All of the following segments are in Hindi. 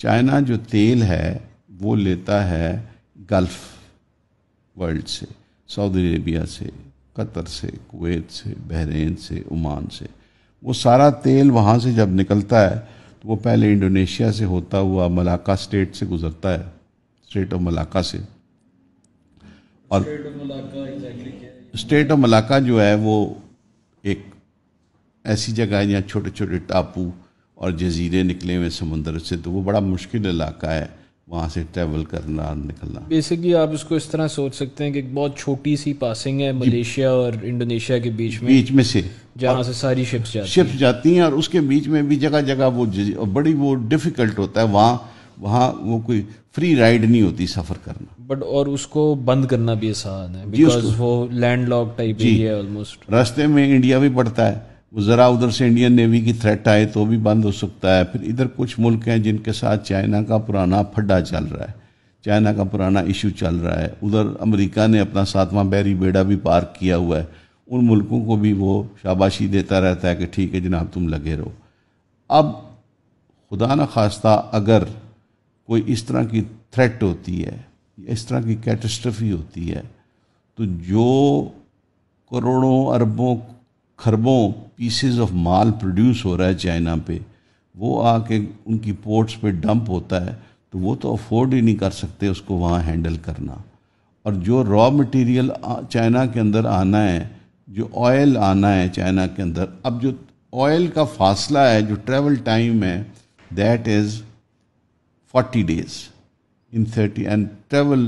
चाइना जो तेल है वो लेता है गल्फ वर्ल्ड से सऊदी अरेबिया से कतर से कुवैत से बहरीन से ओमान से वो सारा तेल वहाँ से जब निकलता है तो वो पहले इंडोनेशिया से होता हुआ मलाका स्टेट से गुजरता है स्टेट ऑफ मलाका से और स्टेट ऑफ मलाका जो है वो एक ऐसी जगह है जहाँ छोटे छोटे टापू और जजीरे निकले हुए समुंदर से तो वो बड़ा मुश्किल इलाका है वहाँ से ट्रेवल करना निकलना बेसिकली आप इसको इस तरह सोच सकते हैं कि एक बहुत छोटी सी पासिंग है मलेशिया और इंडोनेशिया के बीच में बीच में से जहाँ से सारी शिप्स जाती शिप्स जाती हैं और उसके बीच में भी जगह जगह वो बड़ी वो डिफ़िकल्ट होता है वहाँ वहाँ वो कोई फ्री राइड नहीं होती सफ़र करना बट और उसको बंद करना भी आसान है बिकॉज वो लैंड लॉक टाइप ही है ऑलमोस्ट रास्ते में इंडिया भी पड़ता है वो ज़रा उधर से इंडियन नेवी की थ्रेट आए तो भी बंद हो सकता है फिर इधर कुछ मुल्क हैं जिनके साथ चाइना का पुराना फड्डा चल रहा है चाइना का पुराना इशू चल रहा है उधर अमेरिका ने अपना सातवां बैरी बेड़ा भी पार किया हुआ है उन मुल्कों को भी वो शाबाशी देता रहता है कि ठीक है जनाब तुम लगे रहो अब खुदा न खास्ता अगर कोई इस तरह की थ्रेट होती है इस तरह की कैटस्ट्रफी होती है तो जो करोड़ों अरबों खरबों पीसेज ऑफ माल प्रोड्यूस हो रहा है चाइना पे वो आके उनकी पोर्ट्स पे डंप होता है तो वो तो अफोर्ड ही नहीं कर सकते उसको वहाँ हैंडल करना और जो रॉ मटेरियल चाइना के अंदर आना है जो ऑयल आना है चाइना के अंदर अब जो ऑयल का फासला है जो ट्रेवल टाइम है that is forty days in thirty and travel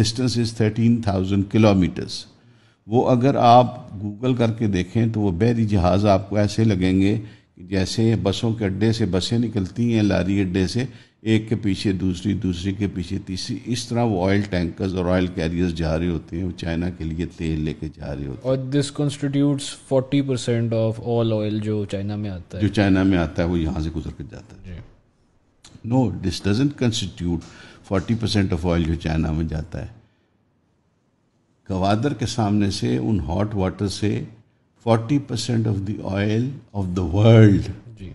distance is thirteen thousand kilometres वो अगर आप गूगल करके देखें तो वो बहरी जहाज़ आपको ऐसे लगेंगे कि जैसे बसों के अड्डे से बसें निकलती हैं लारी अड्डे से एक के पीछे दूसरी दूसरी के पीछे तीसरी इस तरह वो ऑयल टैंकर्स और ऑयल कैरियर्स जा रहे होते हैं वो चाइना के लिए तेल लेके जा रहे होते हैं और this constitutes forty percent of all oil जो चाइना में आता है जो चाइना में आता है वो यहाँ से गुजर कर जाता है no this doesn't constitute forty percent of oil जो चाइना में जाता है गवादर के सामने से उन हॉट वाटर से 40 percent of the oil of the world जी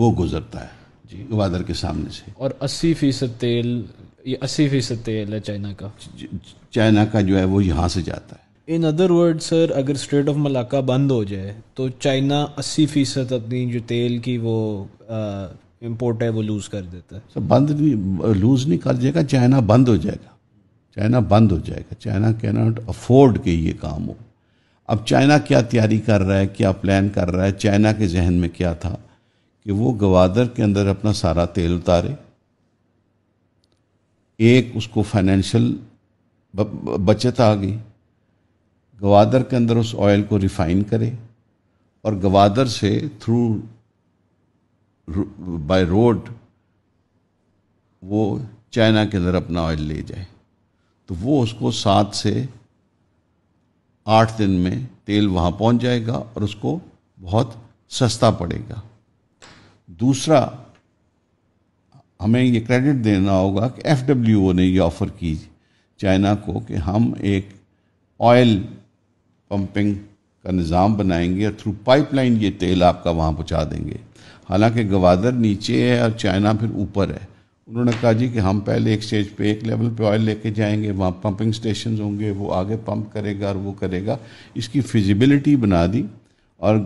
वो गुजरता है जी गवादर के सामने से और 80 फीसद तेल ये 80 फीसद तेल है चाइना का चाइना का जो है वो यहाँ से जाता है इन अदर वर्ड सर अगर स्ट्रेट ऑफ मलाका बंद हो जाए तो चाइना अस्सी फीसद अपनी जो तेल की वो इम्पोर्ट है वो लूज़ कर देता है सर बंद नहीं लूज़ नहीं कर जाएगा चाइना बंद हो जाएगा चाइना बंद हो जाएगा चाइना कैन नॉट अफोर्ड के ये काम हो अब चाइना क्या तैयारी कर रहा है क्या प्लान कर रहा है चाइना के जहन में क्या था कि वो गवादर के अंदर अपना सारा तेल उतारे एक उसको फाइनेंशियल बचत आ गई गवादर के अंदर उस ऑयल को रिफाइन करे और गवादर से थ्रू बाय रोड वो चाइना के अंदर अपना ऑयल ले जाए तो वो उसको सात से आठ दिन में तेल वहाँ पहुँच जाएगा और उसको बहुत सस्ता पड़ेगा दूसरा हमें ये क्रेडिट देना होगा कि एफ डब्ल्यू ओ ने ये ऑफ़र की चाइना को कि हम एक ऑयल पंपिंग का निज़ाम बनाएंगे और थ्रू पाइपलाइन ये तेल आपका वहाँ पहुँचा देंगे हालांकि गवादर नीचे है और चाइना फिर ऊपर है उन्होंने कहा जी कि हम पहले एक स्टेज पे एक लेवल पे ऑयल लेके जाएंगे वहाँ पंपिंग स्टेशन होंगे वो आगे पंप करेगा और वो करेगा इसकी फिजिबिलिटी बना दी और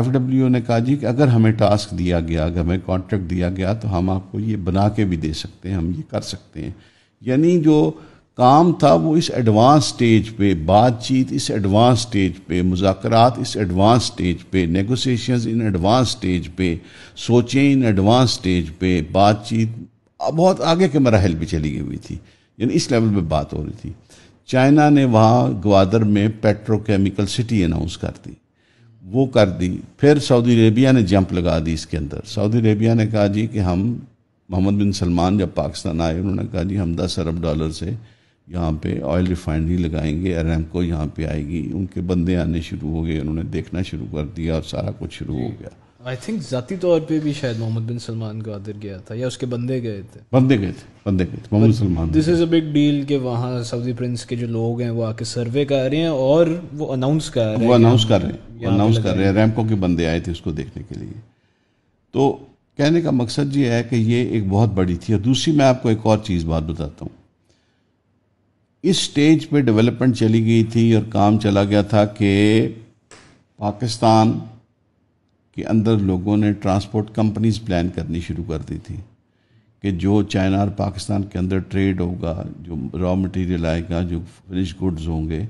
एफ ने कहा जी कि अगर हमें टास्क दिया गया अगर हमें कॉन्ट्रैक्ट दिया गया तो हम आपको ये बना के भी दे सकते हैं हम ये कर सकते हैं यानी जो काम था वो इस एडवांस स्टेज पे बातचीत इस एडवांस स्टेज पे मुजाकर इस एडवांस स्टेज पे नेगोशिएशंस इन एडवांस स्टेज पे सोचें इन एडवांस स्टेज पे बातचीत बहुत आगे के मराहल भी चली गई हुई थी यानी इस लेवल पर बात हो रही थी चाइना ने वहाँ ग्वादर में पेट्रोकेमिकल सिटी अनाउंस कर दी वो कर दी फिर सऊदी अरेबिया ने जंप लगा दी इसके अंदर सऊदी अरेबिया ने कहा जी कि हम मोहम्मद बिन सलमान जब पाकिस्तान आए उन्होंने कहा जी हम दस अरब डॉलर से यहाँ पे ऑयल रिफाइनरी लगाएंगे को यहाँ पे आएगी उनके बंदे आने शुरू हो गए उन्होंने देखना शुरू कर दिया और सारा कुछ शुरू हो गया आई थिंक जाती तौर पे भी शायद मोहम्मद बिन सलमान गादर गया था या उसके बंदे गए थे बंदे गए थे बंदे गए थे Mohammed Salman this is a big deal कि वहाँ सऊदी प्रिंस के जो लोग हैं वो आके सर्वे कर रहे हैं और वो अनाउंस कर रहे हैं वो अनाउंस कर रहे हैं अनाउंस कर रहे हैं रैम्पो के बंदे आए थे उसको देखने के लिए तो कहने का मकसद ये है कि ये एक बहुत बड़ी थी और दूसरी मैं आपको एक और चीज़ बात बताता हूँ इस स्टेज पे डेवलपमेंट चली गई थी और काम चला गया था कि पाकिस्तान कि अंदर लोगों ने ट्रांसपोर्ट कंपनीज प्लान करनी शुरू कर दी थी कि जो चाइना और पाकिस्तान के अंदर ट्रेड होगा जो रॉ मटेरियल आएगा जो फिनिश गुड्स होंगे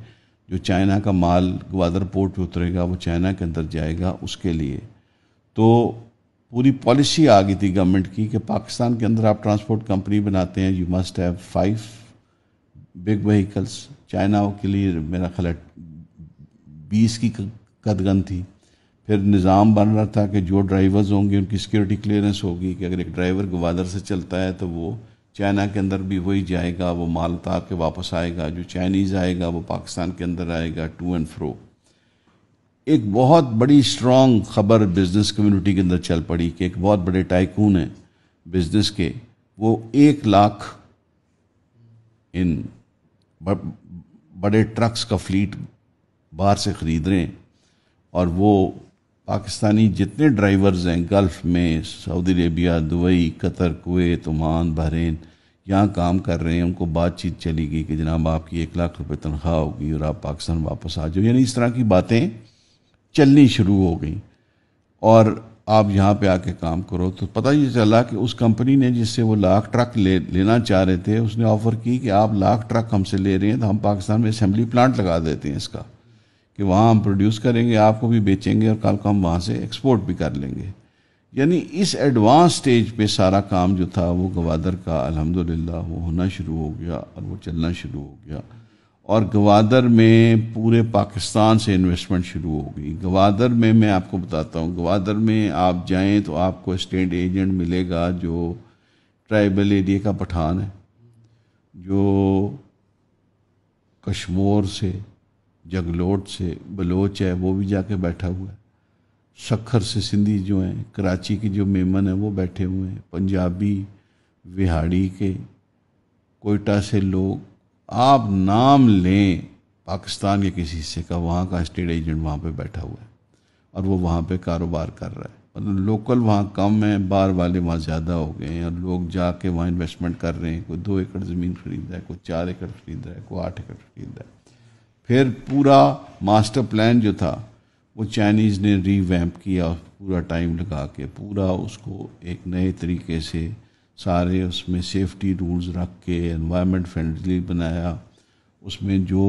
जो चाइना का माल ग्वादर पोर्ट पर उतरेगा वो चाइना के अंदर जाएगा उसके लिए तो पूरी पॉलिसी आ गई थी गवर्नमेंट की कि पाकिस्तान के अंदर आप ट्रांसपोर्ट कंपनी बनाते हैं you must have five big vehicles China के लिए मेरा ख्याल बीस की कदगन थी फिर निज़ाम बन रहा था कि जो ड्राइवर्स होंगे उनकी सिक्योरिटी क्लियरेंस होगी कि अगर एक ड्राइवर गवादर से चलता है तो वो चाइना के अंदर भी वही जाएगा वो माल उतार के वापस आएगा जो चाइनीज़ आएगा वो पाकिस्तान के अंदर आएगा टू एंड फ्रो एक बहुत बड़ी स्ट्रॉन्ग खबर बिज़नेस कम्युनिटी के अंदर चल पड़ी कि एक बहुत बड़े टाइकून हैं बिज़नेस के वो एक लाख इन बड़े ट्रक्स का फ्लीट बाहर से ख़रीद रहे हैं और वो पाकिस्तानी जितने ड्राइवर्स हैं गल्फ़ में Saudi Arabia Dubai Qatar Kuwait Oman Bahrain यहाँ काम कर रहे हैं उनको बातचीत चली गई कि जनाब आपकी एक लाख रुपए तनख्वाह होगी और आप पाकिस्तान वापस आ जाओ यानी इस तरह की बातें चलनी शुरू हो गई और आप यहाँ पे आके काम करो तो पता ये चला कि उस कंपनी ने जिससे वो लाख ट्रक ले लेना चाह रहे थे उसने ऑफ़र की कि आप लाख ट्रक हमसे ले रहे हैं तो हम पाकिस्तान में असम्बली प्लांट लगा देते हैं इसका कि वहाँ हम प्रोड्यूस करेंगे आपको भी बेचेंगे और कल को हम वहाँ से एक्सपोर्ट भी कर लेंगे यानी इस एडवांस स्टेज पे सारा काम जो था वो गवादर का अल्हम्दुलिल्लाह वो होना शुरू हो गया और वो चलना शुरू हो गया और गवादर में पूरे पाकिस्तान से इन्वेस्टमेंट शुरू हो गई गवादर में मैं आपको बताता हूँ गवादर में आप जाएँ तो आपको स्टेट एजेंट मिलेगा जो ट्राइबल एरिए का पठान है जो कश्मोर से जंगलोट से बलोच है वो भी जाके बैठा हुआ है सखर से सिंधी जो हैं कराची के जो मेमन हैं वो बैठे हुए हैं पंजाबी विहाड़ी के कोयटा से लोग आप नाम लें पाकिस्तान के किसी हिस्से का वहाँ का स्टेट एजेंट वहाँ पे बैठा हुआ है और वो वहाँ पे कारोबार कर रहा है मतलब लोकल वहाँ कम है बाहर वाले वहाँ ज़्यादा हो गए हैं और लोग जाके वहाँ इन्वेस्टमेंट कर रहे हैं कोई दो एकड़ ज़मीन खरीद रहा है कोई चार एकड़ खरीद रहा है कोई आठ एकड़ खरीद रहा है फिर पूरा मास्टर प्लान जो था वो चाइनीज़ ने रीवैम्प किया पूरा टाइम लगा के पूरा उसको एक नए तरीके से सारे उसमें सेफ्टी रूल्स रख के एनवायरनमेंट फ्रेंडली बनाया उसमें जो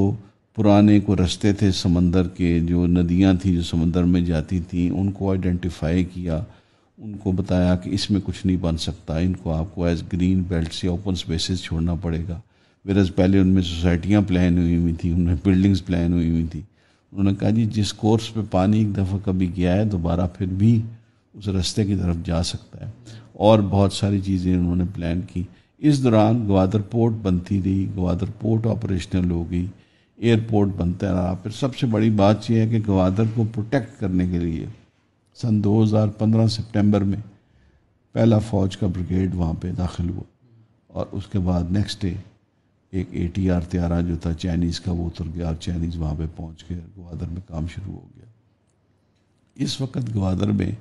पुराने को रास्ते थे समंदर के जो नदियाँ थी जो समंदर में जाती थी उनको आइडेंटिफाई किया उनको बताया कि इसमें कुछ नहीं बन सकता इनको आपको एज ग्रीन बेल्ट से ओपन स्पेसेस छोड़ना पड़ेगा वेरस पहले उनमें सोसाइटियाँ प्लान हुई हुई थी उनमें बिल्डिंग्स प्लान हुई हुई थी उन्होंने कहा जी जिस कोर्स पे पानी एक दफ़ा कभी गया है दोबारा फिर भी उस रास्ते की तरफ जा सकता है और बहुत सारी चीज़ें उन्होंने प्लान की इस दौरान ग्वादर पोर्ट बनती रही ग्वादर पोर्ट ऑपरेशनल हो गई एयरपोर्ट बनता रहा फिर सबसे बड़ी बात यह है कि ग्वादर को प्रोटेक्ट करने के लिए सन 2015 सितंबर में पहला फ़ौज का ब्रिगेड वहाँ पे दाखिल हुआ और उसके बाद नेक्स्ट डे एक ए टी आर त्यारा जो था चाइनीज़ का वो उतर गया और चाइनीज़ वहाँ पे पहुँच के ग्वादर में काम शुरू हो गया इस वक्त ग्वादर में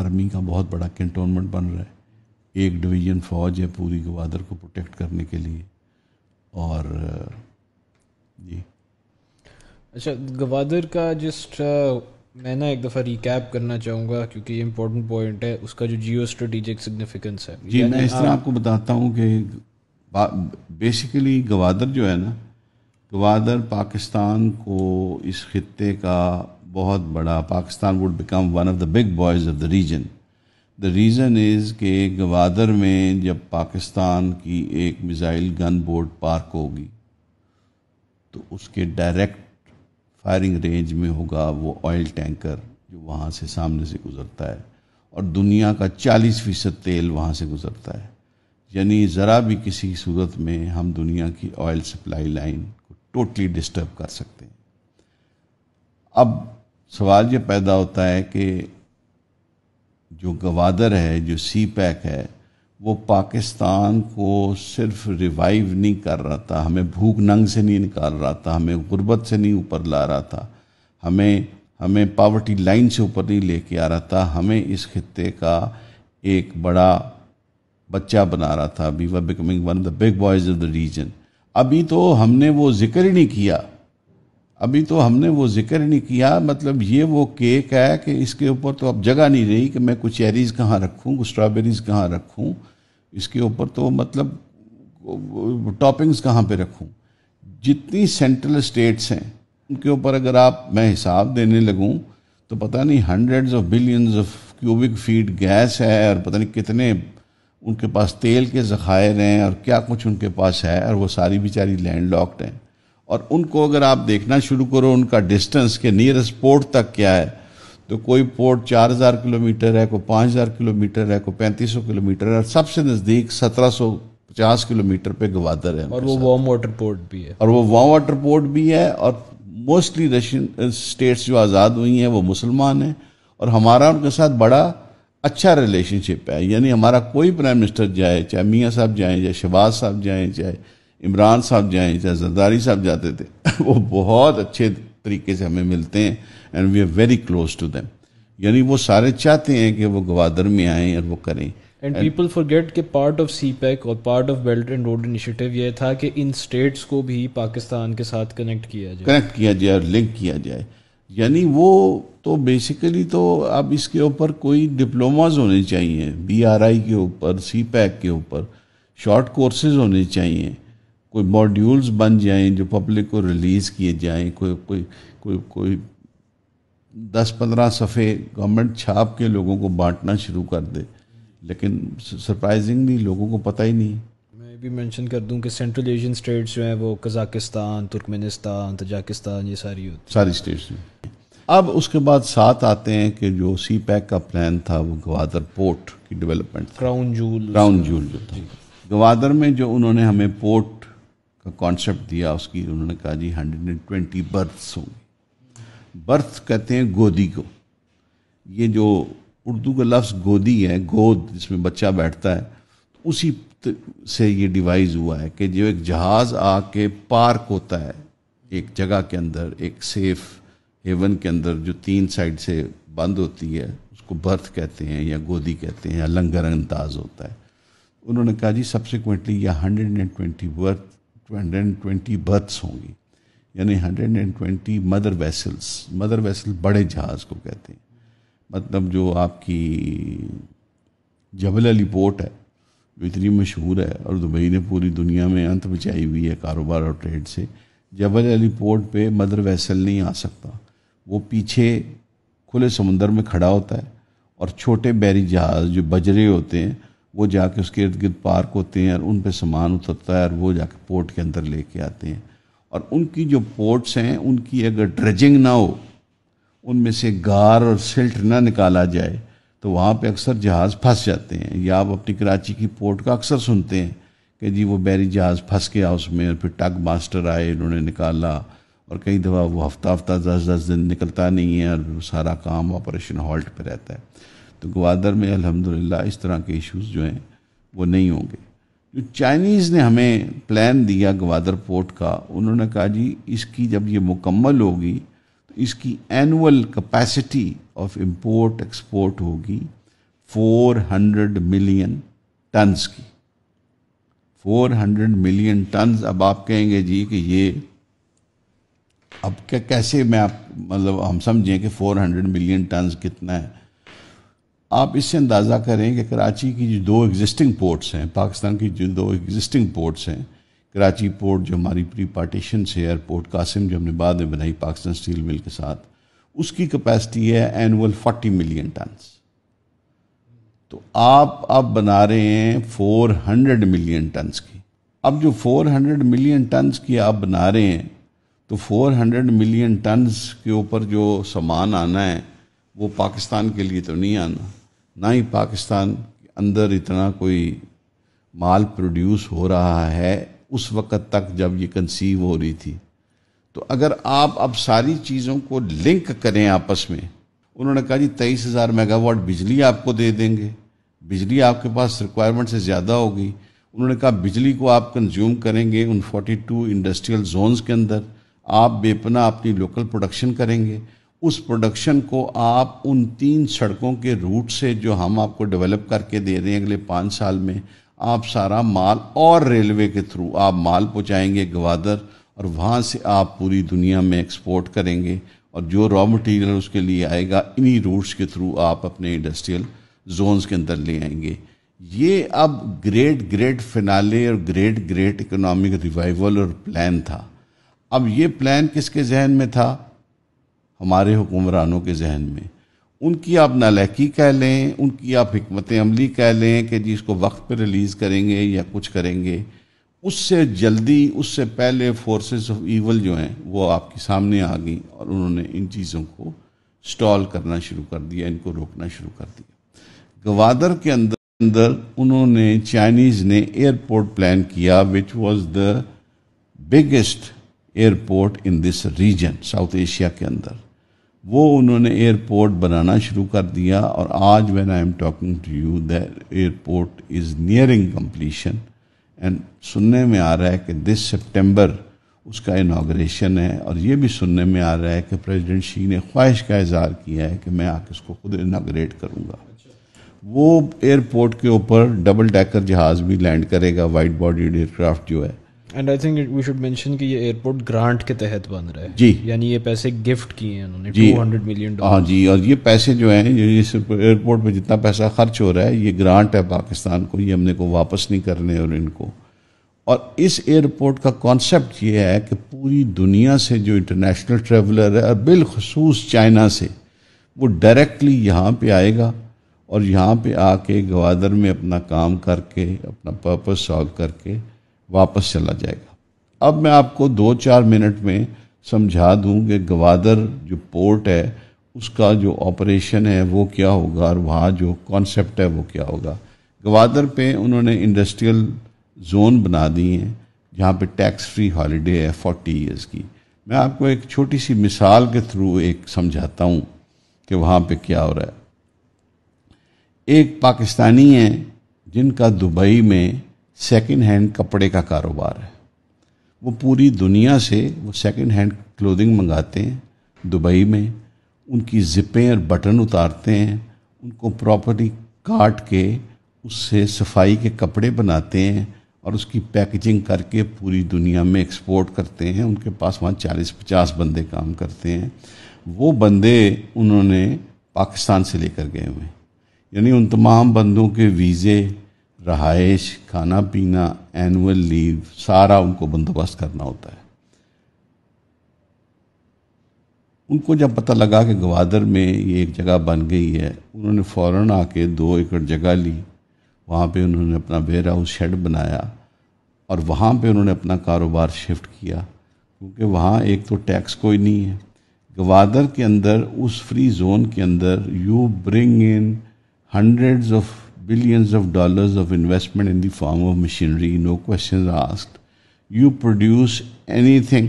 आर्मी का बहुत बड़ा कंटोनमेंट बन रहा है एक डिवीज़न फ़ौज है पूरी ग्वादर को प्रोटेक्ट करने के लिए और जी अच्छा गवादर का जस्ट मैं ना एक दफ़ा रिकैप करना चाहूँगा क्योंकि ये इंपॉर्टेंट पॉइंट है उसका जो जियो स्ट्रेटिजिक सिग्निफिकेंस है जी मैं इस तरह आपको बताता हूँ कि बेसिकली गवादर जो है ना गवादर पाकिस्तान को इस खत्े का बहुत बड़ा Pakistan would become one of the big boys of the region the reason is के गवादर में जब पाकिस्तान की एक मिज़ाइल गन बोर्ड पार्क होगी तो उसके डायरेक्ट फायरिंग रेंज में होगा वो ऑयल टैंकर जो वहाँ से सामने से गुज़रता है और दुनिया का 40 फ़ीसद तेल वहाँ से गुज़रता है यानी ज़रा भी किसी सूरत में हम दुनिया की ऑयल सप्लाई लाइन को टोटली डिस्टर्ब कर सकते हैं अब सवाल ये पैदा होता है कि जो गवादर है जो सी पैक है वो पाकिस्तान को सिर्फ रिवाइव नहीं कर रहा था हमें भूख नंग से नहीं निकाल रहा था हमें गुर्बत से नहीं ऊपर ला रहा था हमें हमें पावर्टी लाइन से ऊपर नहीं लेके आ रहा था हमें इस खत्े का एक बड़ा बच्चा बना रहा था we were becoming one of the big boys of the region अभी तो हमने वो जिक्र ही नहीं किया अभी तो हमने वो जिक्र ही नहीं किया मतलब ये वो केक है कि इसके ऊपर तो अब जगह नहीं रही कि मैं कुछ चेरीज कहाँ रखूँ स्ट्रॉबेरीज कहाँ रखूँ इसके ऊपर तो मतलब टॉपिंग्स कहाँ पे रखूँ जितनी सेंट्रल स्टेट्स हैं उनके ऊपर अगर आप मैं हिसाब देने लगूँ तो पता नहीं hundreds of billions of cubic feet gas है और पता नहीं कितने उनके पास तेल के ज़ख़ायर हैं और क्या कुछ उनके पास है और वो सारी बेचारी लैंड लॉक्ड हैं और उनको अगर आप देखना शुरू करो उनका डिस्टेंस के नियरेस्ट पोर्ट तक क्या है तो कोई पोर्ट 4000 किलोमीटर है कोई 5000 किलोमीटर है कोई 3500 किलोमीटर है और सबसे नज़दीक 1750 किलोमीटर पे गवादर है और वो वार्म वाटर पोर्ट भी है और वो वार्म वाटर पोर्ट भी है और मोस्टली रशियन स्टेट्स जो आज़ाद हुई हैं वो मुसलमान हैं और हमारा उनके साथ बड़ा अच्छा रिलेशनशिप है यानी हमारा कोई प्राइम मिनिस्टर जाए चाहे मियाँ साहब जाएँ चाहे शहबाज साहब जाएँ चाहे इमरान साहब जाएँ चाहे जरदारी साहब जाते थे वो बहुत अच्छे तरीके से हमें मिलते हैं and we are very close to them यानी वो सारे चाहते हैं कि वो गवादर में आए और वो करें एंड पीपल गेट के पार्ट ऑफ सी पैक और part of belt and road initiative ये था कि इन स्टेट्स को भी पाकिस्तान के साथ कनेक्ट किया जाए कनेक्ट किया जाए और लिंक किया जाए यानी वो तो बेसिकली तो अब इसके ऊपर कोई डिप्लोमाज होने चाहिए बीआरआई के ऊपर सी पैक के ऊपर शॉर्ट कोर्सेज होने चाहिए कोई मॉड्यूल्स बन जाएं जो पब्लिक को रिलीज़ किए जाएं कोई कोई कोई कोई दस पंद्रह सफ़े गवर्नमेंट छाप के लोगों को बांटना शुरू कर दे लेकिन सरप्राइजिंगली लोगों को पता ही नहीं भी मेंशन कर दूं कि सेंट्रल एशियन स्टेट्स जो हैं वो कजाकिस्तान तुर्कमेनिस्तान तजाकिस्तान ये सारी होती सारी स्टेट्स अब उसके बाद साथ आते हैं कि जो सी पैक का प्लान था वो गवादर पोर्ट की development crown jewel crown jewel जो था गवादर में जो उन्होंने हमें पोर्ट का कॉन्सेप्ट दिया उसकी उन्होंने कहा जी हंड्रेड एंड ट्वेंटी बर्थ्स होंगी बर्थ कहते हैं गोदी को ये जो उर्दू का लफ्ज़ गोदी है गोद जिसमें बच्चा बैठता है तो उसी से ये डिवाइस हुआ है कि जो एक जहाज़ आके पार्क होता है एक जगह के अंदर एक सेफ हेवन के अंदर जो तीन साइड से बंद होती है उसको बर्थ कहते हैं या गोदी कहते हैं या लंगर अंदाज होता है उन्होंने कहा जी सब्सिक्वेंटली यह hundred and twenty berth hundred and twenty berths होंगी यानी hundred and twenty mother vessels mother vessel बड़े जहाज़ को कहते हैं मतलब जो आपकी जबल अली पोर्ट है जो इतनी मशहूर है और दुबई ने पूरी दुनिया में अंत बचाई हुई है कारोबार और ट्रेड से जबल अली पोर्ट पे मदर वैसल नहीं आ सकता वो पीछे खुले समुंदर में खड़ा होता है और छोटे बैरी जहाज़ जो बजरे होते हैं वो जाके उसके इर्द गिर्द पार्क होते हैं और उन पे सामान उतरता है और वो जाके पोर्ट के अंदर लेके आते हैं और उनकी जो पोर्ट्स हैं उनकी अगर ड्रेजिंग ना हो उनमें से गार और सिल्ट ना निकाला जाए तो वहाँ पे अक्सर जहाज़ फंस जाते हैं या आप अपनी कराची की पोर्ट का अक्सर सुनते हैं कि जी वो बैरी जहाज़ फंस गया उसमें और फिर टग मास्टर आए उन्होंने निकाला और कई दफ़ा वो हफ्ता हफ्ता दस दस दिन निकलता नहीं है और सारा काम ऑपरेशन हॉल्ट पर रहता है तो ग्वादर में अल्हम्दुलिल्लाह इस तरह के इशूज़ जो हैं वो नहीं होंगे जो चाइनीज़ ने हमें प्लान दिया ग्वादर पोर्ट का उन्होंने कहा जी इसकी जब ये मुकम्मल होगी इसकी annual capacity of import export होगी 400 मिलियन टन्स की 400 मिलियन टन्स अब आप कहेंगे जी कि ये अब क्या कैसे मैं आप मतलब हम समझें कि 400 मिलियन टन्स कितना है आप इससे अंदाज़ा करें कि कराची की जो दो एग्जिस्टिंग पोर्ट्स हैं पाकिस्तान की जो दो एग्जिस्टिंग पोर्ट्स हैं कराची पोर्ट जो हमारी प्री पार्टीशन से एयरपोर्ट कासिम जो हमने बाद में बनाई पाकिस्तान स्टील मिल के साथ उसकी कैपेसिटी है एनुअल फोर्टी मिलियन टन्स तो आप अब बना रहे हैं फोर हंड्रेड मिलियन टनस की अब जो फोर हंड्रेड मिलियन टनस की आप बना रहे हैं तो फोर हंड्रेड मिलियन टनस के ऊपर जो सामान आना है वो पाकिस्तान के लिए तो नहीं आना ना ही पाकिस्तान के अंदर इतना कोई माल प्रोड्यूस हो रहा है उस वक़्त तक जब ये कंसीव हो रही थी तो अगर आप अब सारी चीज़ों को लिंक करें आपस में उन्होंने कहा जी तेईस हज़ार मेगावाट बिजली आपको दे देंगे बिजली आपके पास रिक्वायरमेंट से ज़्यादा होगी उन्होंने कहा बिजली को आप कंज्यूम करेंगे उन 42 इंडस्ट्रियल जोन्स के अंदर आप बेपना अपनी लोकल प्रोडक्शन करेंगे उस प्रोडक्शन को आप उन तीन सड़कों के रूट से जो हम आपको डेवलप करके दे रहे हैं अगले पाँच साल में आप सारा माल और रेलवे के थ्रू आप माल पहुँचाएंगे गवादर और वहाँ से आप पूरी दुनिया में एक्सपोर्ट करेंगे और जो रॉ मटेरियल उसके लिए आएगा इन्हीं रूट्स के थ्रू आप अपने इंडस्ट्रियल जोन्स के अंदर ले आएंगे ये अब ग्रेट ग्रेट फिनाले और ग्रेट ग्रेट इकोनॉमिक रिवाइवल और प्लान था अब ये प्लान किसके जहन में था हमारे हुक्मरानों के जहन में उनकी आप नालकी कह लें उनकी आप हमत अमली कह लें कि जी इसको वक्त पर रिलीज़ करेंगे या कुछ करेंगे उससे जल्दी उससे पहले फोर्सेस ऑफ ईवल जो हैं वो आपके सामने आ गई और उन्होंने इन चीज़ों को स्टॉल करना शुरू कर दिया इनको रोकना शुरू कर दिया गवादर के अंदर अंदर उन्होंने चाइनीज़ ने एयरपोर्ट प्लान किया which was the biggest airport in this region South Asia के अंदर वो उन्होंने एयरपोर्ट बनाना शुरू कर दिया और आज when I am talking to you that airport is nearing completion and सुनने में आ रहा है कि दिस सितंबर उसका इनाग्रेशन है और ये भी सुनने में आ रहा है कि प्रेसिडेंट शी ने ख्वाहिश का इजहार किया है कि मैं आके इसको खुद इनाग्रेट करूँगा वो एयरपोर्ट के ऊपर डबल डैकर जहाज़ भी लैंड करेगा वाइट बॉडी एयरक्राफ्ट जो है and I think we should mention कि ये एयरपोर्ट ग्रांट के तहत बन रहा है जी यानी ये पैसे गिफ्ट किए हैं उन्होंने टू हंड्रेड मिलियन हाँ जी और ये पैसे जो हैं इस एयरपोर्ट पे जितना पैसा खर्च हो रहा है ये ग्रांट है पाकिस्तान को ये हमने को वापस नहीं करने और इनको और इस एयरपोर्ट का कॉन्सेप्ट ये है कि पूरी दुनिया से जो इंटरनेशनल ट्रेवलर है और बिलखसूस चाइना से वो डायरेक्टली यहाँ पर आएगा और यहाँ पर आके गवादर में अपना काम करके अपना पर्पज़ सॉल्व करके वापस चला जाएगा अब मैं आपको दो चार मिनट में समझा दूं कि गवादर जो पोर्ट है उसका जो ऑपरेशन है वो क्या होगा और वहाँ जो कॉन्सेप्ट है वो क्या होगा गवादर पे उन्होंने इंडस्ट्रियल जोन बना दी हैं जहाँ पे टैक्स फ्री हॉलीडे है फोर्टी ईयर्स की मैं आपको एक छोटी सी मिसाल के थ्रू एक समझाता हूँ कि वहाँ पे क्या हो रहा है एक पाकिस्तानी है जिनका दुबई में सेकंड हैंड कपड़े का कारोबार है वो पूरी दुनिया से वो सेकंड हैंड क्लोथिंग मंगाते हैं दुबई में उनकी ज़िपें और बटन उतारते हैं उनको प्रॉपर्ली काट के उससे सफाई के कपड़े बनाते हैं और उसकी पैकेजिंग करके पूरी दुनिया में एक्सपोर्ट करते हैं उनके पास वहाँ चालीस पचास बंदे काम करते हैं वो बंदे उन्होंने पाकिस्तान से लेकर गए हुए हैं यानी उन तमाम बंदों के वीज़े रहाइश खाना पीना एनुअल लीव सारा उनको बंदोबस्त करना होता है उनको जब पता लगा कि ग्वादर में ये एक जगह बन गई है उन्होंने फ़ौरन आके दो एकड़ जगह ली वहाँ पे उन्होंने अपना वेयर हाउस शेड बनाया और वहाँ पे उन्होंने अपना कारोबार शिफ्ट किया क्योंकि वहाँ एक तो टैक्स कोई नहीं है ग्वादर के अंदर उस फ्री जोन के अंदर you bring in hundreds of billions of dollars of investment in the form of machinery, no questions asked. You produce anything,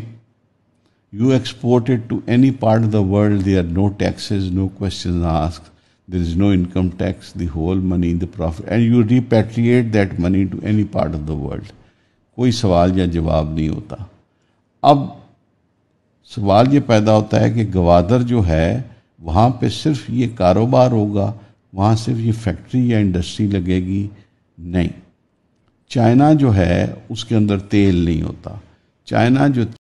you export it to any part of the world, there are no taxes, no questions asked, there is no income tax, the whole money, the profit, and you repatriate that money to any part of the world. कोई सवाल या जवाब नहीं होता अब सवाल ये पैदा होता है कि गवादर जो है वहाँ पे सिर्फ ये कारोबार होगा वहाँ सिर्फ ये फैक्ट्री या इंडस्ट्री लगेगी नहीं चाइना जो है उसके अंदर तेल नहीं होता चाइना जो